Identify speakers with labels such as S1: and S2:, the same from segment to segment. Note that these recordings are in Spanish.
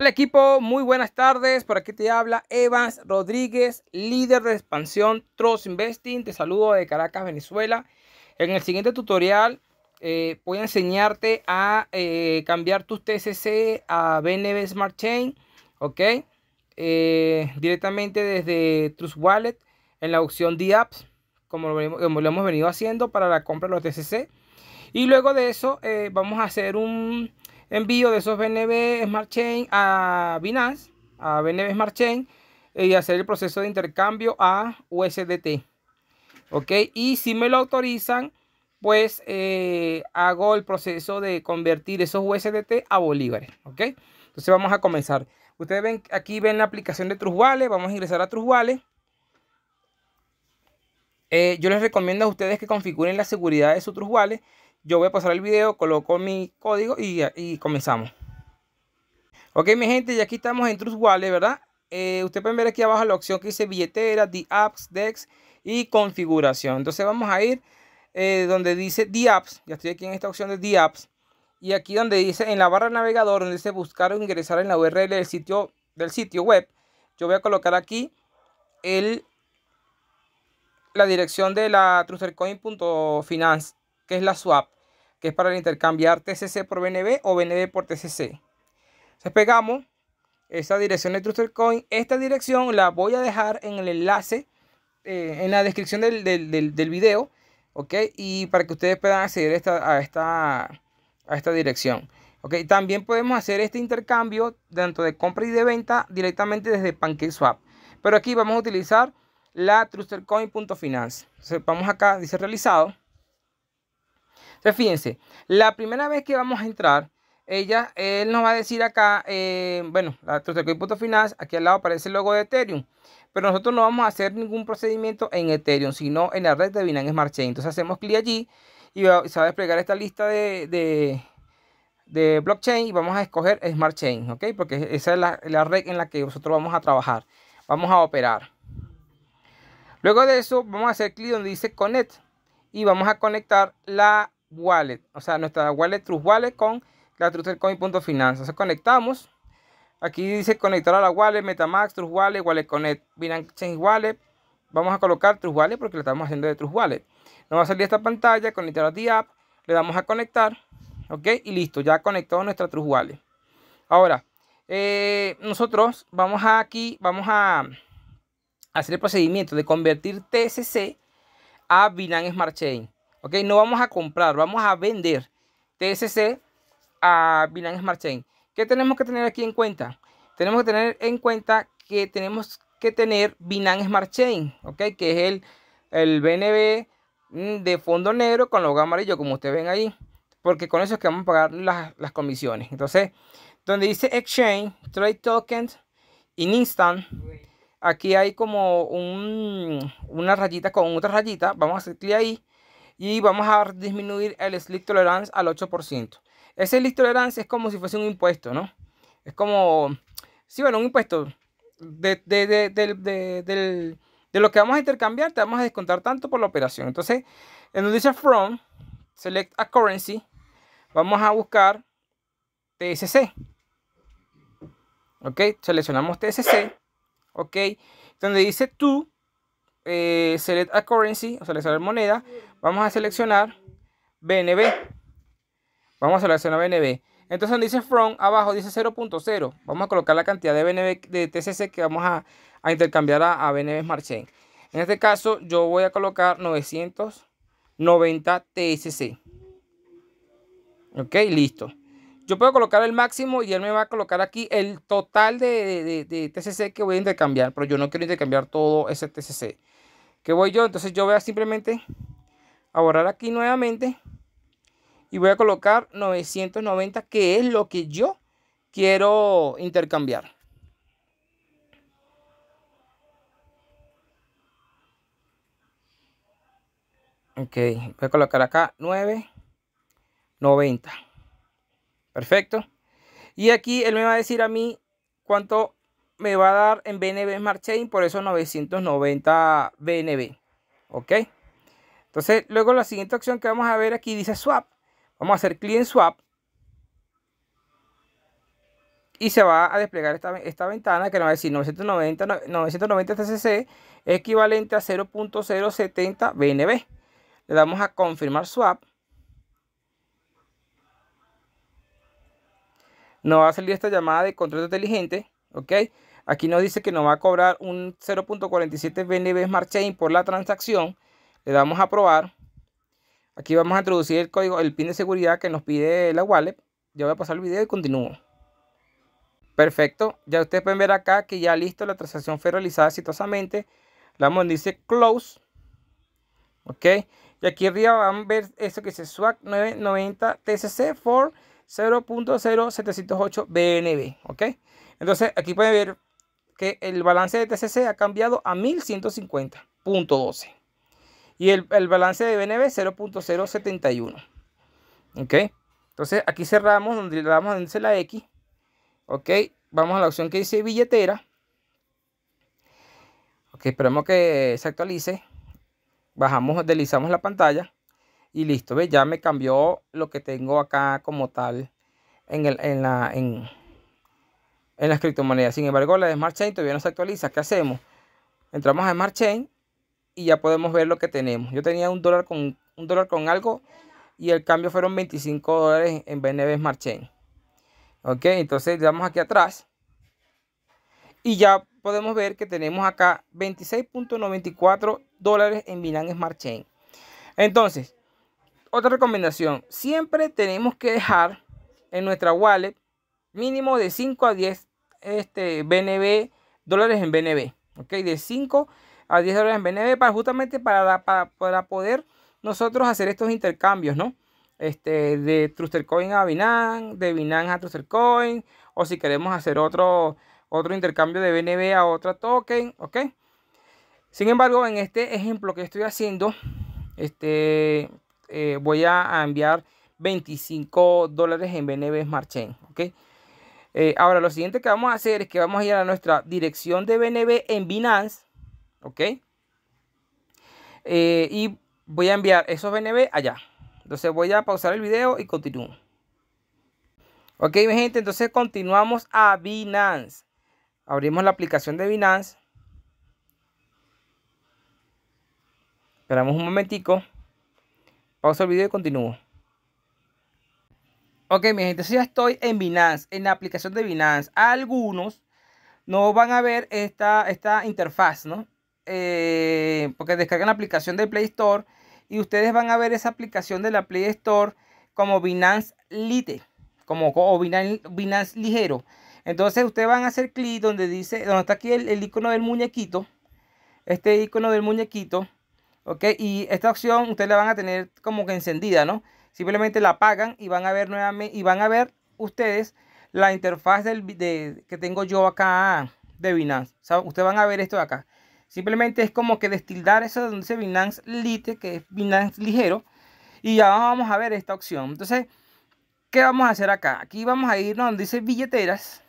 S1: Hola equipo, muy buenas tardes. Por aquí te habla Evans Rodríguez, líder de expansión Trust Investing. Te saludo de Caracas, Venezuela. En el siguiente tutorial eh, voy a enseñarte a eh, cambiar tus TCC a BNB Smart Chain, ¿ok? Eh, directamente desde Trust Wallet en la opción DApps, como lo, como lo, hemos venido haciendo para la compra de los TCC. Y luego de eso vamos a hacer un envío de esos BNB Smart Chain a Binance, a BNB Smart Chain, eh, y hacer el proceso de intercambio a USDT. Ok, y si me lo autorizan, pues eh, hago el proceso de convertir esos USDT a bolívares. Ok, entonces vamos a comenzar. Ustedes ven aquí ven la aplicación de Wallet, Vamos a ingresar a Trujuales. Eh, yo les recomiendo a ustedes que configuren la seguridad de su Wallet yo voy a pasar el video, coloco mi código y, comenzamos. Ok, mi gente, ya aquí estamos en Trust Wallet, ¿verdad? Eh, usted pueden ver aquí abajo la opción que dice billetera, the apps, DEX y configuración. Entonces vamos a ir eh, donde dice the apps. Ya estoy aquí en esta opción de the apps. Y aquí donde dice en la barra navegador, donde dice buscar o ingresar en la URL del sitio, del sitio web, yo voy a colocar aquí la dirección de la trustercoin.finance que es la swap, que es para intercambiar TCC por BNB o BNB por TCC. Entonces pegamos esta dirección de Trusted Coin. Esta dirección la voy a dejar en el enlace, eh, en la descripción del, video, ¿ok? Y para que ustedes puedan acceder a, esta, a esta dirección. ¿ok? También podemos hacer este intercambio dentro de compra y de venta directamente desde PancakeSwap. Pero aquí vamos a utilizar la trustercoin.finance. Entonces vamos acá, dice realizado. Entonces, fíjense, la primera vez que vamos a entrar, ella, él nos va a decir acá, eh, bueno, la final, aquí al lado aparece el logo de Ethereum. Pero nosotros no vamos a hacer ningún procedimiento en Ethereum, sino en la red de Binance Smart Chain. Entonces hacemos clic allí y se va a desplegar esta lista de, de, de, blockchain y vamos a escoger Smart Chain, ¿ok? Porque esa es la, la red en la que nosotros vamos a trabajar, vamos a operar. Luego de eso, vamos a hacer clic donde dice Connect y vamos a conectar la wallet, o sea, nuestra wallet True Wallet con la punto Entonces conectamos. Aquí dice conectar a la wallet, Metamax, Trust Wallet, Wallet Connect, Binance Chain Wallet. Vamos a colocar Trust Wallet porque lo estamos haciendo de Trust Wallet. Nos va a salir esta pantalla, conectar a app, le damos a conectar, ¿ok? Y listo, ya conectó nuestra Trust Wallet. Ahora, eh, nosotros vamos aquí, vamos a hacer el procedimiento de convertir TSC a Binance Smart Chain. Ok, no vamos a comprar, vamos a vender TSC a Binance Smart Chain. ¿Qué tenemos que tener aquí en cuenta? Tenemos que tener en cuenta que tenemos que tener Binance Smart Chain, ok, que es el, el BNB mm, de fondo negro con logo amarillo, como ustedes ven ahí, porque con eso es que vamos a pagar las, comisiones. Entonces, donde dice Exchange, Trade Tokens, in Instant, aquí hay como un, una rayita con otra rayita, vamos a hacer clic ahí y vamos a disminuir el slick tolerance al 8%. Ese slick tolerance es como si fuese un impuesto, ¿no? Es como, sí, bueno, un impuesto. De, lo que vamos a intercambiar, te vamos a descontar tanto por la operación. Entonces, en donde dice from, select a currency, vamos a buscar TSC. Ok, seleccionamos TSC. Ok, donde dice to, eh, select a currency, o seleccionar moneda, Vamos a seleccionar BNB. Vamos a seleccionar BNB. Entonces dice from, abajo dice 0.0. Vamos a colocar la cantidad de BNB de TCC que vamos a, intercambiar a, BNB Smart Chain. En este caso yo voy a colocar 990 TCC. Ok, listo. Yo puedo colocar el máximo y él me va a colocar aquí el total de, de, TCC que voy a intercambiar. Pero yo no quiero intercambiar todo ese TCC. ¿Qué voy yo? Entonces yo voy a simplemente a borrar aquí nuevamente y voy a colocar 990 que es lo que yo quiero intercambiar. Ok, voy a colocar acá 990. Perfecto. Y aquí él me va a decir a mí cuánto me va a dar en BNB Smart Chain por esos 990 BNB. Ok. Entonces, luego la siguiente opción que vamos a ver aquí dice swap. Vamos a hacer clic swap. Y se va a desplegar esta, ventana que nos va a decir 990, 990 TCC equivalente a 0.070 BNB. Le damos a confirmar swap. Nos va a salir esta llamada de contrato inteligente. ¿ok? Aquí nos dice que nos va a cobrar un 0.47 BNB Smart Chain por la transacción. Le damos a probar Aquí vamos a introducir el código, el pin de seguridad que nos pide la wallet. Ya voy a pasar el video y continúo. Perfecto. Ya ustedes pueden ver acá que ya listo, la transacción fue realizada exitosamente. Le damos dice close. Ok. Y aquí arriba van a ver esto que dice SWAC 990 TCC for 0.0708 BNB. Ok. Entonces aquí pueden ver que el balance de TCC ha cambiado a 1150.12. Y el, balance de BNB 0.071. ¿Ok? Entonces aquí cerramos, donde le damos la X. ¿Ok? Vamos a la opción que dice billetera. Ok, esperamos que se actualice. Bajamos, deslizamos la pantalla. Y listo, ve ya me cambió lo que tengo acá como tal en, en, la, en, en las criptomonedas. Sin embargo, la de Smart Chain todavía no se actualiza. ¿Qué hacemos? Entramos a Smart Chain y ya podemos ver lo que tenemos. Yo tenía un dólar con, un dólar con algo y el cambio fueron 25 dólares en BNB Smart Chain. Ok, entonces vamos aquí atrás y ya podemos ver que tenemos acá 26.94 dólares en Binance Smart Chain. Entonces, otra recomendación, siempre tenemos que dejar en nuestra wallet mínimo de 5 a 10 este, BNB, dólares en BNB. Ok, de 5 a a 10 dólares en BNB para justamente para, para, poder nosotros hacer estos intercambios, ¿no? Este, de Truster Coin a Binance, de Binance a Truster Coin, o si queremos hacer otro, otro intercambio de BNB a otra token, ¿ok? Sin embargo, en este ejemplo que estoy haciendo, este, eh, voy a, enviar 25 dólares en BNB Smart Chain, ¿ok? Eh, ahora, lo siguiente que vamos a hacer es que vamos a ir a nuestra dirección de BNB en Binance, ¿Ok? Eh, y voy a enviar esos BNB allá. Entonces voy a pausar el video y continúo. Ok, mi gente, entonces continuamos a Binance. Abrimos la aplicación de Binance. Esperamos un momentico. Pausa el video y continúo. Ok, mi gente, ya estoy en Binance, en la aplicación de Binance. Algunos no van a ver esta, esta interfaz, ¿no? Eh, porque descargan la aplicación de Play Store y ustedes van a ver esa aplicación de la Play Store como Binance Lite, como o Binance, Ligero. Entonces ustedes van a hacer clic donde dice, donde está aquí el, icono del muñequito, este icono del muñequito, ok, y esta opción ustedes la van a tener como que encendida, ¿no? Simplemente la apagan y van a ver nuevamente, y van a ver ustedes la interfaz del, de, que tengo yo acá de Binance. ustedes van a ver esto de acá. Simplemente es como que destildar eso donde dice Binance Lite, que es Binance ligero. Y ya vamos a ver esta opción. Entonces, ¿qué vamos a hacer acá? Aquí vamos a irnos donde dice billeteras.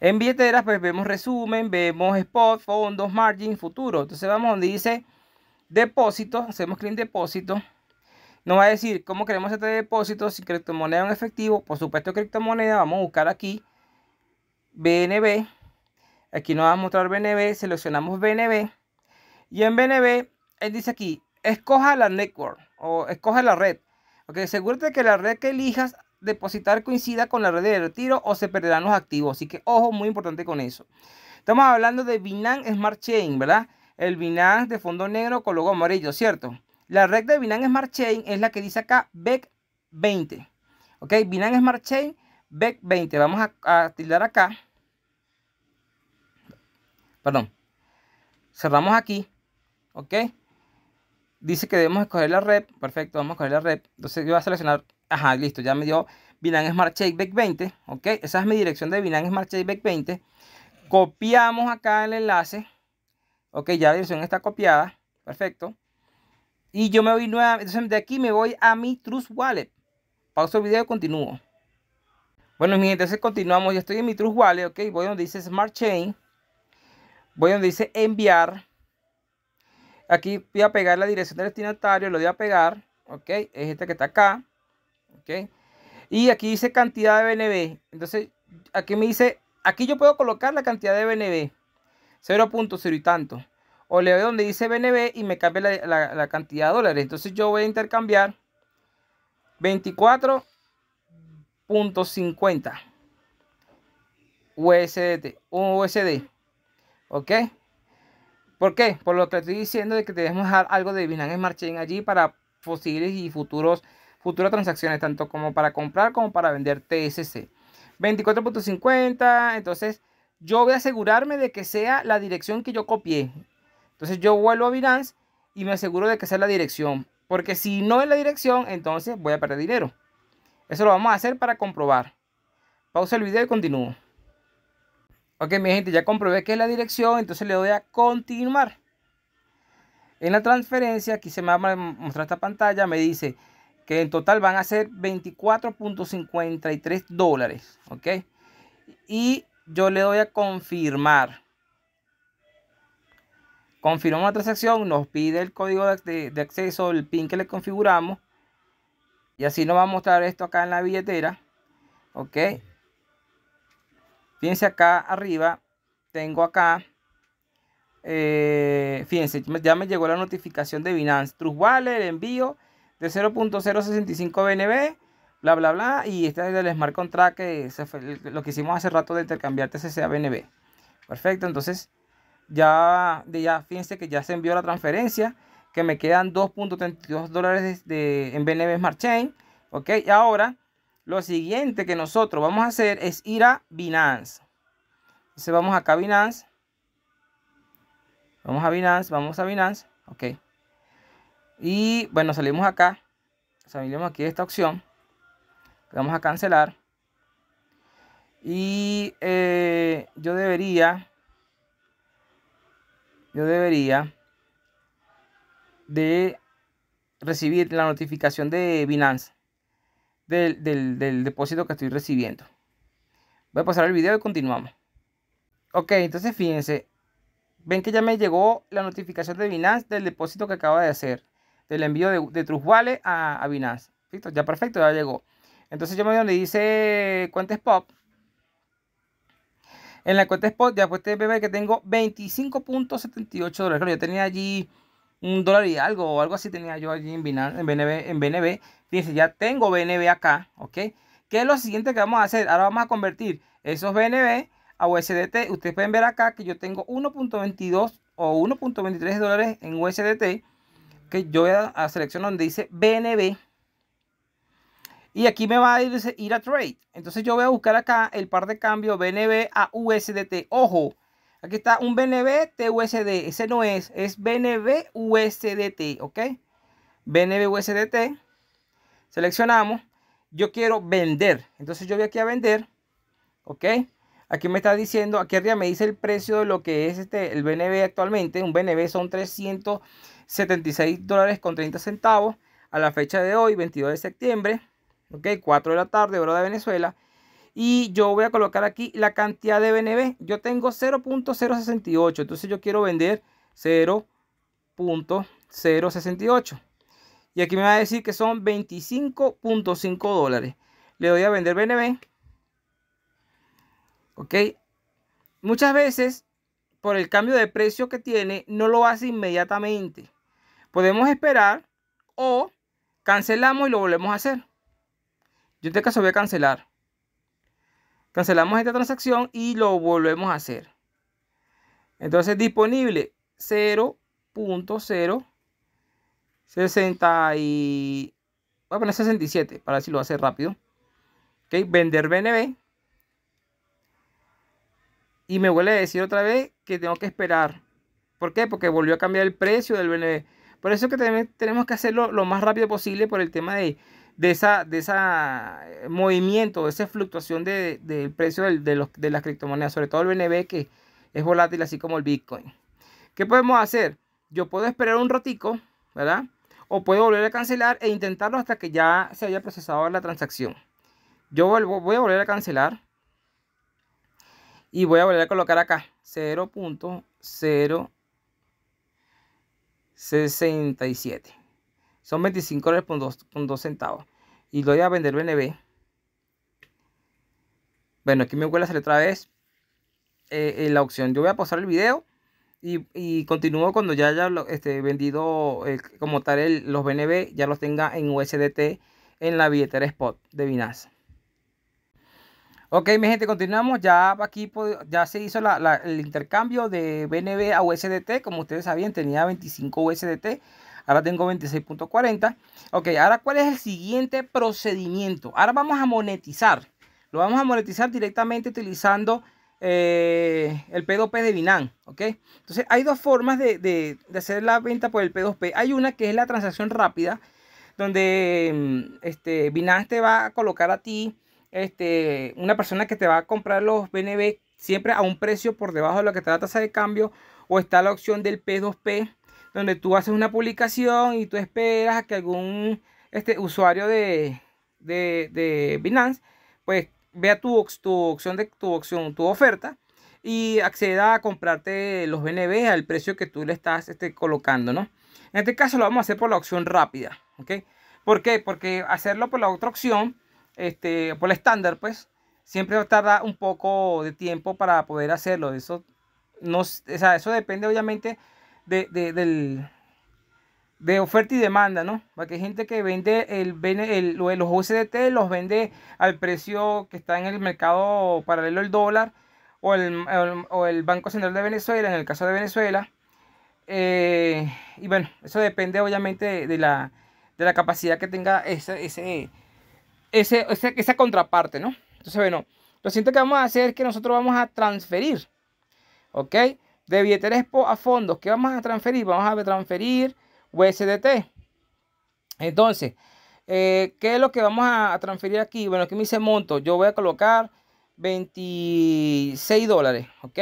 S1: En billeteras, pues vemos resumen, vemos spot, fondos, margin, futuro. Entonces vamos donde dice depósito, hacemos clic en depósito. Nos va a decir cómo queremos este depósito, si criptomoneda en efectivo, por supuesto criptomoneda, vamos a buscar aquí BNB. Aquí nos va a mostrar BNB, seleccionamos BNB. Y en BNB, él dice aquí, escoja la network o escoja la red. Ok, asegúrate que la red que elijas depositar coincida con la red de retiro o se perderán los activos. Así que ojo, muy importante con eso. Estamos hablando de Binance Smart Chain, ¿verdad? El Binance de fondo negro con logo amarillo, ¿cierto? La red de Binance Smart Chain es la que dice acá BEC20. ¿Ok? Binance Smart Chain BEC20. Vamos a, a tildar acá. Perdón. Cerramos aquí. ¿Ok? Dice que debemos escoger la red. Perfecto, vamos a escoger la red. Entonces yo voy a seleccionar. Ajá, listo. Ya me dio Binance Smart Back 20. ¿Ok? Esa es mi dirección de Binance Smart Back 20. Copiamos acá el enlace. Ok, ya la dirección está copiada. Perfecto. Y yo me voy nuevamente. Entonces de aquí me voy a mi Trust Wallet. Pauso el video y continúo. Bueno, mi entonces continuamos. Yo estoy en mi Trust Wallet, ok. Voy donde dice Smart Chain voy donde dice enviar. Aquí voy a pegar la dirección del destinatario, lo voy a pegar, ¿ok? Es este que está acá, ¿ok? Y aquí dice cantidad de BNB. Entonces, aquí me dice, aquí yo puedo colocar la cantidad de BNB. 0.0 y tanto. O le doy donde dice BNB y me cambia la, cantidad de dólares. Entonces yo voy a intercambiar 24.50 USDT. Un USD. ¿Ok? ¿Por qué? Por lo que estoy diciendo de que debemos dejar algo de Binance Smart Chain allí para posibles y futuros, futuras transacciones, tanto como para comprar como para vender TSC. 24.50, entonces yo voy a asegurarme de que sea la dirección que yo copié. Entonces yo vuelvo a Binance y me aseguro de que sea la dirección. Porque si no es la dirección, entonces voy a perder dinero. Eso lo vamos a hacer para comprobar. Pausa el video y continúo. Ok, mi gente, ya comprobé que es la dirección, entonces le doy a continuar. En la transferencia, aquí se me va a mostrar esta pantalla, me dice que en total van a ser 24.53 dólares, ok. Y yo le doy a confirmar. Confirmamos la transacción, nos pide el código de, de acceso, el PIN que le configuramos. Y así nos va a mostrar esto acá en la billetera. Ok, Fíjense acá arriba, tengo acá, eh, fíjense, ya me llegó la notificación de Binance, Trust Wallet, el envío de 0.065 BNB, bla, bla, bla, y esta es el Smart Contract, que lo que hicimos hace rato de intercambiar TCC BNB. Perfecto, entonces ya, de ya fíjense que ya se envió la transferencia, que me quedan 2.32 dólares de, en BNB Smart Chain, ok, ahora lo siguiente que nosotros vamos a hacer es ir a Binance. Entonces vamos acá a Binance. Vamos a Binance, vamos a Binance. Ok. Y bueno, salimos acá. Salimos aquí de esta opción. vamos a cancelar. Y eh, yo debería. Yo debería. De recibir la notificación de Binance del, del, depósito que estoy recibiendo. Voy a pasar el video y continuamos. Ok, entonces fíjense. Ven que ya me llegó la notificación de Binance del depósito que acaba de hacer. Del envío de, de a, a, Binance. Listo, ya perfecto, ya llegó. Entonces yo me voy donde dice cuentas Pop En la cuenta Spot ya pues te ver que tengo 25.78 dólares. yo tenía allí un dólar y algo o algo así tenía yo allí en, Binance, en BNB, en BNB Dice, ya tengo BNB acá, ¿ok? ¿Qué es lo siguiente que vamos a hacer? Ahora vamos a convertir esos BNB a USDT. Ustedes pueden ver acá que yo tengo 1.22 o 1.23 dólares en USDT. Que yo voy a, seleccionar donde dice BNB. Y aquí me va a ir, ir a trade. Entonces yo voy a buscar acá el par de cambio BNB a USDT. Ojo, aquí está un BNB TUSD. Ese no es, es BNB USDT, ¿ok? BNB USDT. Seleccionamos. Yo quiero vender. Entonces yo voy aquí a vender. ¿Ok? Aquí me está diciendo, aquí arriba me dice el precio de lo que es este, el BNB actualmente. Un BNB son 376 dólares con 30 centavos a la fecha de hoy, 22 de septiembre. ¿Ok? 4 de la tarde, hora de Venezuela. Y yo voy a colocar aquí la cantidad de BNB. Yo tengo 0.068. Entonces yo quiero vender 0.068. Y aquí me va a decir que son 25.5 dólares. Le doy a vender BNB. Ok. Muchas veces, por el cambio de precio que tiene, no lo hace inmediatamente. Podemos esperar o cancelamos y lo volvemos a hacer. Yo en este caso voy a cancelar. Cancelamos esta transacción y lo volvemos a hacer. Entonces disponible 0.0 60 y... 67 para si lo hace rápido. vender BNB. Y me vuelve a decir otra vez que tengo que esperar. ¿Por qué? Porque volvió a cambiar el precio del BNB. Por eso que tenemos que hacerlo lo más rápido posible por el tema de, de esa, de esa eh, movimiento, de esa fluctuación del precio de, de las criptomonedas, sobre todo el BNB que es volátil así como el Bitcoin. ¿Qué podemos hacer? Yo puedo esperar un ratico, ¿verdad? o puedo volver a cancelar e intentarlo hasta que ya se haya procesado la transacción. Yo voy a volver a cancelar y voy a volver a colocar acá 0.067. Son 25 dólares con 2, centavos. Y lo voy a vender BNB. Bueno, aquí me vuelve a hacer otra vez eh, eh, la opción. Yo voy a pausar el video y, continúo cuando ya haya este, vendido eh, como tal los BNB, ya los tenga en USDT en la billetera spot de Binance. Ok, mi gente, continuamos. Ya aquí ya se hizo el intercambio de BNB a USDT. Como ustedes sabían, tenía 25 USDT. Ahora tengo 26.40. Ok, ahora cuál es el siguiente procedimiento. Ahora vamos a monetizar. Lo vamos a monetizar directamente utilizando eh, el P2P de Binance, ¿ok? Entonces hay dos formas de, hacer la venta por el P2P. Hay una que es la transacción rápida, donde mm, este, Binance te va a colocar a ti este, una persona que te va a comprar los BNB siempre a un precio por debajo de lo que está la tasa de cambio, o está la opción del P2P, donde tú haces una publicación y tú esperas a que algún este, usuario de, de Binance pues vea tu, tu opción de tu opción, tu oferta y acceda a comprarte los BNB al precio que tú le estás este, colocando, ¿no? En este caso lo vamos a hacer por la opción rápida, ¿ok? ¿Por qué? Porque hacerlo por la otra opción, este, por la estándar, pues, siempre tarda un poco de tiempo para poder hacerlo. Eso, no, eso depende obviamente del, de oferta y demanda, ¿no? Para que gente que vende el, los USDT los vende al precio que está en el mercado paralelo al dólar o el, o el Banco Central de Venezuela, en el caso de Venezuela. Eh, y bueno, eso depende obviamente de, la, capacidad que tenga ese, ese, esa contraparte, ¿no? Entonces, bueno, lo siguiente que vamos a hacer es que nosotros vamos a transferir, ¿ok? De billetes a fondos, ¿qué vamos a transferir? Vamos a transferir USDT. Entonces, eh, ¿qué es lo que vamos a, transferir aquí? Bueno, aquí me dice monto. Yo voy a colocar 26 dólares, ¿ok?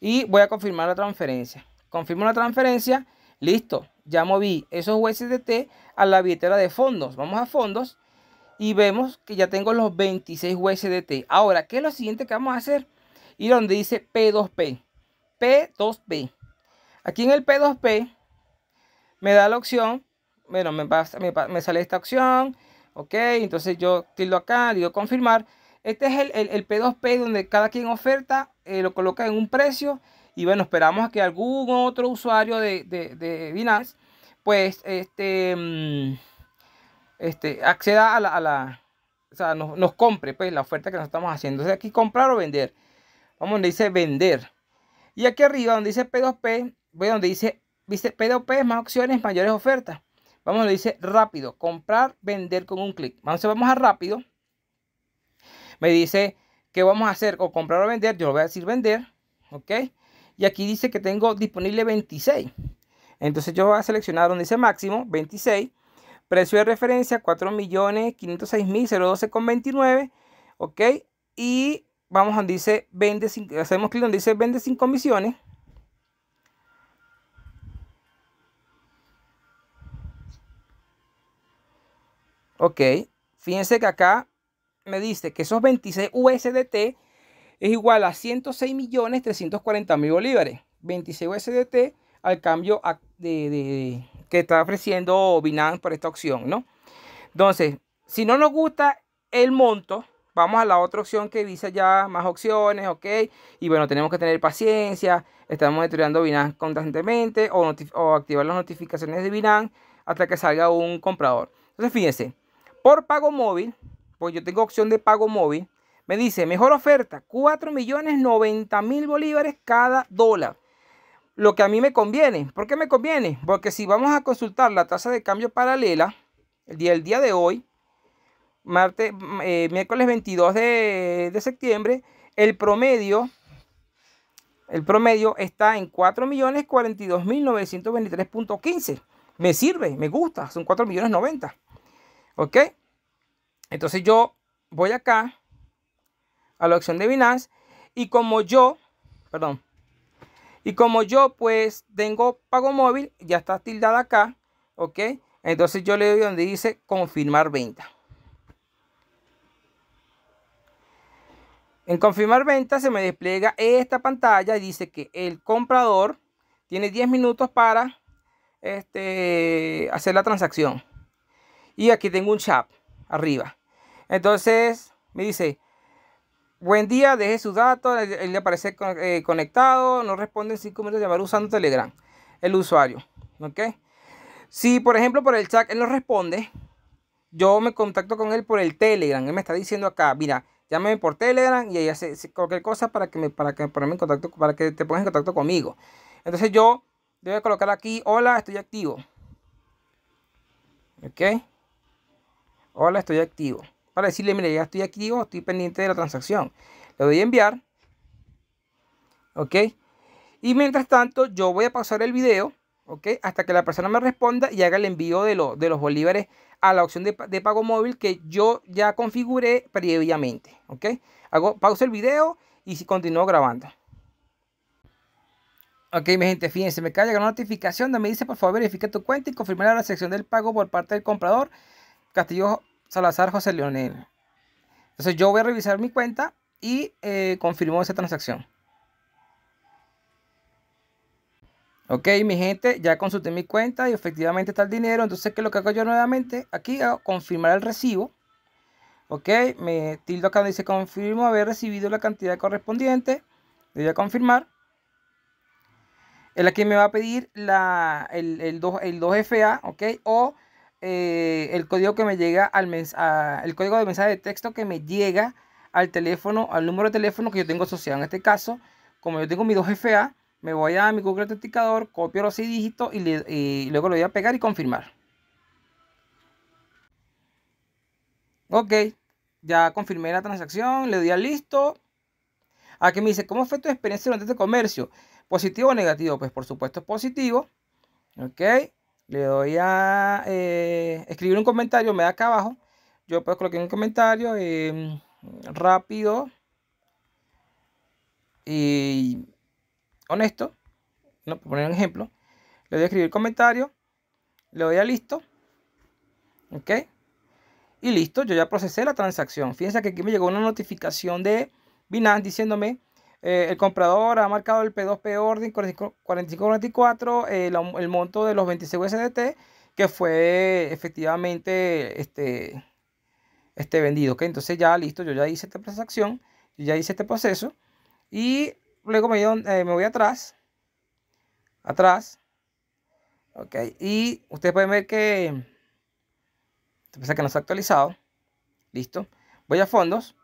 S1: Y voy a confirmar la transferencia. Confirmo la transferencia. Listo, ya moví esos USDT a la billetera de fondos. Vamos a fondos y vemos que ya tengo los 26 USDT. Ahora, ¿qué es lo siguiente que vamos a hacer? Ir donde dice P2P. P2P. Aquí en el P2P me da la opción, bueno, me, me, sale esta opción, ok, entonces yo tildo acá, digo confirmar. Este es el, P2P donde cada quien oferta, eh, lo coloca en un precio y bueno, esperamos a que algún otro usuario de, de, Binance pues este, mm, este acceda a la, o sea, nos, compre pues la oferta que nos estamos haciendo. Entonces aquí comprar o vender. Vamos donde dice vender. Y aquí arriba donde dice P2P, voy donde dice dice p más opciones, mayores ofertas. Vamos, le dice rápido, comprar, vender con un clic. Entonces vamos a rápido. Me dice que vamos a hacer o comprar o vender. Yo le voy a decir vender. ¿Ok? Y aquí dice que tengo disponible 26. Entonces yo voy a seleccionar donde dice máximo, 26. Precio de referencia, 4.506.012,29. ¿Ok? Y vamos donde dice, vende, hacemos clic donde dice vende sin comisiones. Ok, fíjense que acá me dice que esos 26 USDT es igual a 106.340.000 millones bolívares. 26 USDT al cambio de, que está ofreciendo Binance por esta opción, ¿no? Entonces, si no nos gusta el monto, vamos a la otra opción que dice ya más opciones, ¿ok? Y bueno, tenemos que tener paciencia, estamos estudiando Binance constantemente o, o activar las notificaciones de Binance hasta que salga un comprador. Entonces, fíjense por pago móvil, pues yo tengo opción de pago móvil, me dice mejor oferta, 4 millones 90 mil bolívares cada dólar. Lo que a mí me conviene. ¿Por qué me conviene? Porque si vamos a consultar la tasa de cambio paralela, el día, día de hoy, martes, eh, miércoles 22 de, septiembre, el promedio, el promedio está en 4 millones 42 mil 923.15. Me sirve, me gusta, son 4 millones ¿Ok? Entonces yo voy acá a la opción de Binance y como yo, perdón, y como yo pues tengo pago móvil, ya está tildada acá, ¿ok? Entonces yo le doy donde dice confirmar venta. En confirmar venta se me despliega esta pantalla y dice que el comprador tiene 10 minutos para este, hacer la transacción. Y aquí tengo un chat arriba. Entonces me dice, buen día, deje su dato. él le aparece eh, conectado, no responde en 5 minutos llamar usando Telegram, el usuario. ¿Ok? Si por ejemplo por el chat él no responde, yo me contacto con él por el Telegram. Él me está diciendo acá, mira, llámame por Telegram y ahí hace cualquier cosa para que me, para que ponerme en contacto, para que te pongas en contacto conmigo. Entonces yo debo colocar aquí, hola, estoy activo. ¿Ok? Hola, estoy activo. Para decirle, mire, ya estoy activo, estoy pendiente de la transacción. Le doy a enviar. ¿Ok? Y mientras tanto, yo voy a pausar el video, ¿ok? Hasta que la persona me responda y haga el envío de, los bolívares a la opción de, pago móvil que yo ya configuré previamente, ¿ok? Hago pausa el video y si continúo grabando. Ok, mi gente, fíjense, me acaba de llegar una notificación donde me dice, por favor, verifica tu cuenta y confirma la recepción del pago por parte del comprador. Castillo Salazar José Leonel. Entonces yo voy a revisar mi cuenta y eh, confirmo esa transacción. Ok, mi gente, ya consulté mi cuenta y efectivamente está el dinero. Entonces, ¿qué es lo que hago yo nuevamente? Aquí hago confirmar el recibo. Ok, me tildo acá donde dice confirmo haber recibido la cantidad correspondiente. Le voy a confirmar. El aquí me va a pedir el, el, 2, el 2FA, ok, o eh, el código que me llega al el código de mensaje de texto que me llega al teléfono, al número de teléfono que yo tengo asociado. En este caso, como yo tengo mi 2FA, me voy a mi Google Autenticador, copio los 6 dígitos y, luego lo voy a pegar y confirmar. Ok, ya confirmé la transacción, le doy a listo. Aquí me dice, ¿cómo fue tu experiencia durante este comercio? ¿Positivo o negativo? Pues por supuesto positivo. Ok le doy a eh, escribir un comentario, me da acá abajo. Yo puedo colocar un comentario em, rápido y honesto. No, por poner un ejemplo. Le doy a escribir comentario. Le doy a listo. ¿Ok? Y listo, yo ya procesé la transacción. Fíjense que aquí me llegó una notificación de Binance diciéndome eh, el comprador ha marcado el P2P Ordin 4544, el monto de los 26 USDT, que fue efectivamente este, este vendido. Entonces ya listo, yo ya hice esta transacción, ya hice este proceso. Y luego me, eh, me voy atrás, atrás. Ok, y ustedes pueden ver que, que no se ha actualizado. Listo. Voy a fondos.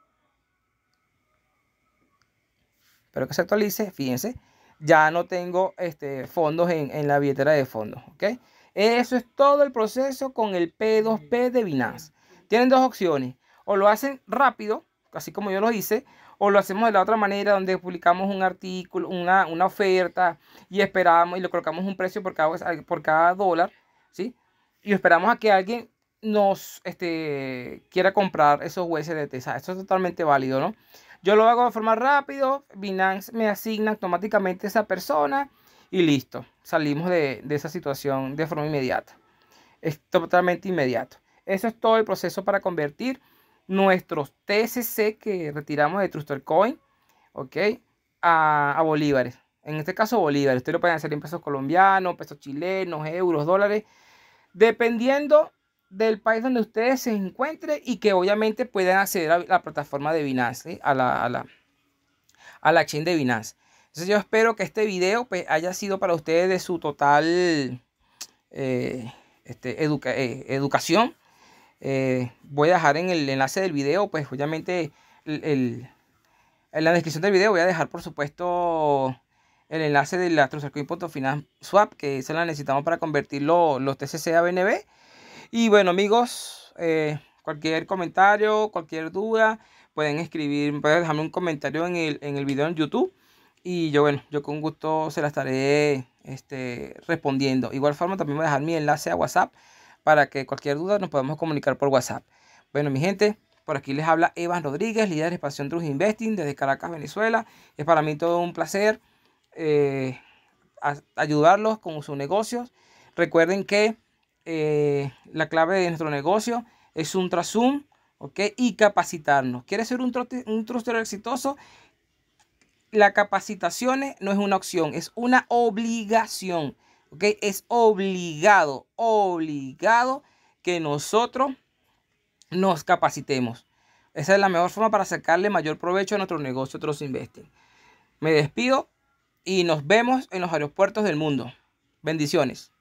S1: pero que se actualice. Fíjense, ya no tengo este, fondos en, la billetera de fondos. Eso es todo el proceso con el P2P de Binance. Tienen dos opciones. O lo hacen rápido, así como yo lo hice, o lo hacemos de la otra manera, donde publicamos un artículo, una, oferta y esperamos y le colocamos un precio por cada, por cada dólar, ¿sí? Y esperamos a que alguien nos este, quiera comprar esos USDT. O esto es totalmente válido, ¿no? Yo lo hago de forma rápida, Binance me asigna automáticamente a esa persona y listo, salimos de, esa situación de forma inmediata. Es totalmente inmediato. Eso es todo el proceso para convertir nuestros TCC que retiramos de Trustor Coin, ¿ok? A, a, bolívares. En este caso bolívares. Ustedes lo pueden hacer en pesos colombianos, pesos chilenos, euros, dólares. Dependiendo del país donde ustedes se encuentren y que obviamente puedan acceder a la plataforma de Binance, ¿eh? a, la, a, la, a, la, de Binance. Entonces yo espero que este video pues, haya sido para ustedes de su total eh, este, eh, educación. voy a dejar en el enlace del video, pues obviamente en la descripción del video voy a dejar por supuesto el enlace del AstroCircuit.finance swap que se la necesitamos para convertir los TCC a BNB y bueno amigos, eh, cualquier comentario, cualquier duda, pueden escribir, pueden dejarme un comentario en el, video en YouTube. Y yo, bueno, yo con gusto se la estaré este, respondiendo. Igual forma, también voy a dejar mi enlace a WhatsApp para que cualquier duda nos podamos comunicar por WhatsApp. Bueno, mi gente, por aquí les habla Evan Rodríguez, líder de Expansión Trust Investing desde Caracas, Venezuela. Es para mí todo un placer eh, ayudarlos con sus negocios. Recuerden que eh, la clave de nuestro negocio es un trasum Y capacitarnos. ¿Quieres ser un, trustero exitoso? La capacitación no es una opción, es una obligación, Es obligado, obligado que nosotros nos capacitemos. Esa es la mejor forma para sacarle mayor provecho a nuestro negocio otros Investing. Me despido y nos vemos en los aeropuertos del mundo. Bendiciones.